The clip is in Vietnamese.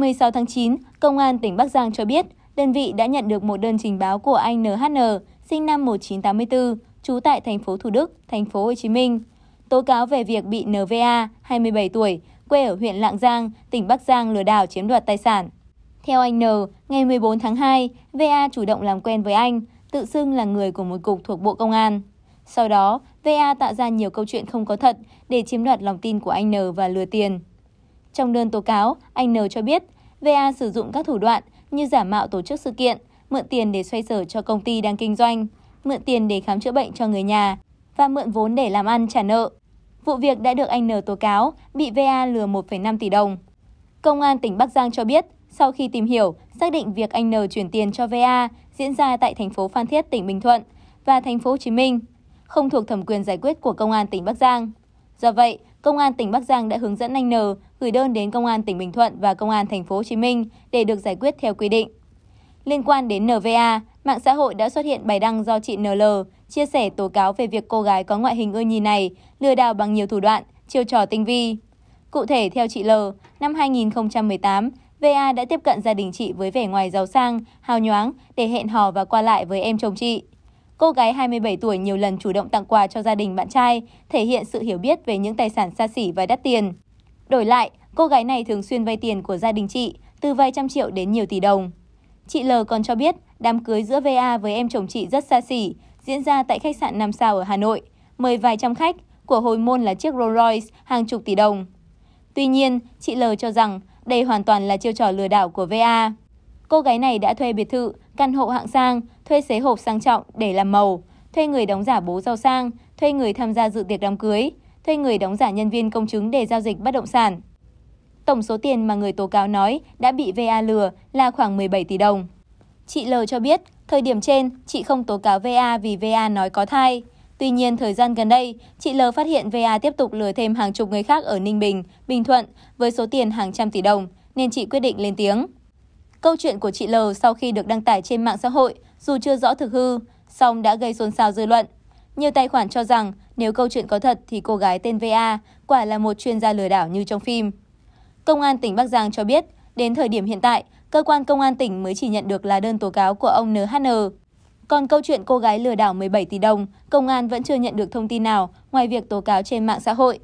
16 tháng 9, Công an tỉnh Bắc Giang cho biết, đơn vị đã nhận được một đơn trình báo của anh NHN, sinh năm 1984, trú tại thành phố Thủ Đức, thành phố Hồ Chí Minh, tố cáo về việc bị NVA, 27 tuổi, quê ở huyện Lạng Giang, tỉnh Bắc Giang lừa đảo chiếm đoạt tài sản. Theo anh N, ngày 14 tháng 2, VA chủ động làm quen với anh, tự xưng là người của một cục thuộc Bộ Công an. Sau đó, VA tạo ra nhiều câu chuyện không có thật để chiếm đoạt lòng tin của anh N và lừa tiền. Trong đơn tố cáo, anh N cho biết VA sử dụng các thủ đoạn như giả mạo tổ chức sự kiện, mượn tiền để xoay sở cho công ty đang kinh doanh, mượn tiền để khám chữa bệnh cho người nhà và mượn vốn để làm ăn trả nợ. Vụ việc đã được anh N tố cáo bị VA lừa 1,5 tỷ đồng. Công an tỉnh Bắc Giang cho biết, sau khi tìm hiểu, xác định việc anh N chuyển tiền cho VA diễn ra tại thành phố Phan Thiết, tỉnh Bình Thuận và thành phố Hồ Chí Minh, không thuộc thẩm quyền giải quyết của công an tỉnh Bắc Giang. Do vậy, Công an tỉnh Bắc Giang đã hướng dẫn anh N gửi đơn đến Công an tỉnh Bình Thuận và Công an thành phố Hồ Chí Minh để được giải quyết theo quy định. Liên quan đến NVA, mạng xã hội đã xuất hiện bài đăng do chị NL chia sẻ tố cáo về việc cô gái có ngoại hình ưa nhìn này lừa đảo bằng nhiều thủ đoạn, chiêu trò tinh vi. Cụ thể, theo chị L, năm 2018, VA đã tiếp cận gia đình chị với vẻ ngoài giàu sang, hào nhoáng để hẹn hò và qua lại với em chồng chị. Cô gái 27 tuổi nhiều lần chủ động tặng quà cho gia đình bạn trai, thể hiện sự hiểu biết về những tài sản xa xỉ và đắt tiền. Đổi lại, cô gái này thường xuyên vay tiền của gia đình chị, từ vài trăm triệu đến nhiều tỷ đồng. Chị L còn cho biết, đám cưới giữa VA với em chồng chị rất xa xỉ, diễn ra tại khách sạn 5 sao ở Hà Nội, mời vài trăm khách, của hồi môn là chiếc Rolls Royce hàng chục tỷ đồng. Tuy nhiên, chị L cho rằng đây hoàn toàn là chiêu trò lừa đảo của VA. Cô gái này đã thuê biệt thự, căn hộ hạng sang, thuê xế hộp sang trọng để làm màu, thuê người đóng giả bố giàu sang, thuê người tham gia dự tiệc đám cưới, thuê người đóng giả nhân viên công chứng để giao dịch bất động sản. Tổng số tiền mà người tố cáo nói đã bị VA lừa là khoảng 17 tỷ đồng. Chị L cho biết, thời điểm trên, chị không tố cáo VA vì VA nói có thai. Tuy nhiên, thời gian gần đây, chị L phát hiện VA tiếp tục lừa thêm hàng chục người khác ở Ninh Bình, Bình Thuận với số tiền hàng trăm tỷ đồng, nên chị quyết định lên tiếng. Câu chuyện của chị L sau khi được đăng tải trên mạng xã hội, dù chưa rõ thực hư, song đã gây xôn xao dư luận. Nhiều tài khoản cho rằng nếu câu chuyện có thật thì cô gái tên VA quả là một chuyên gia lừa đảo như trong phim. Công an tỉnh Bắc Giang cho biết, đến thời điểm hiện tại, cơ quan công an tỉnh mới chỉ nhận được là đơn tố cáo của ông NHN. Còn câu chuyện cô gái lừa đảo 17 tỷ đồng, công an vẫn chưa nhận được thông tin nào ngoài việc tố cáo trên mạng xã hội.